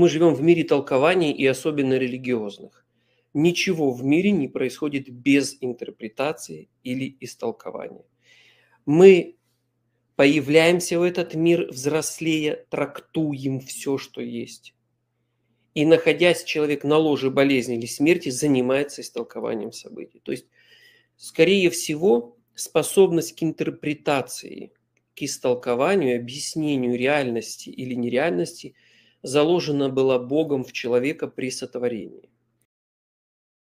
Мы живем в мире толкований и особенно религиозных. Ничего в мире не происходит без интерпретации или истолкования. Мы появляемся в этот мир, взрослея, трактуем все, что есть. И находясь человек на ложе болезни или смерти, занимается истолкованием событий. То есть, скорее всего, способность к интерпретации, к истолкованию, объяснению реальности или нереальности – заложена была Богом в человека при сотворении.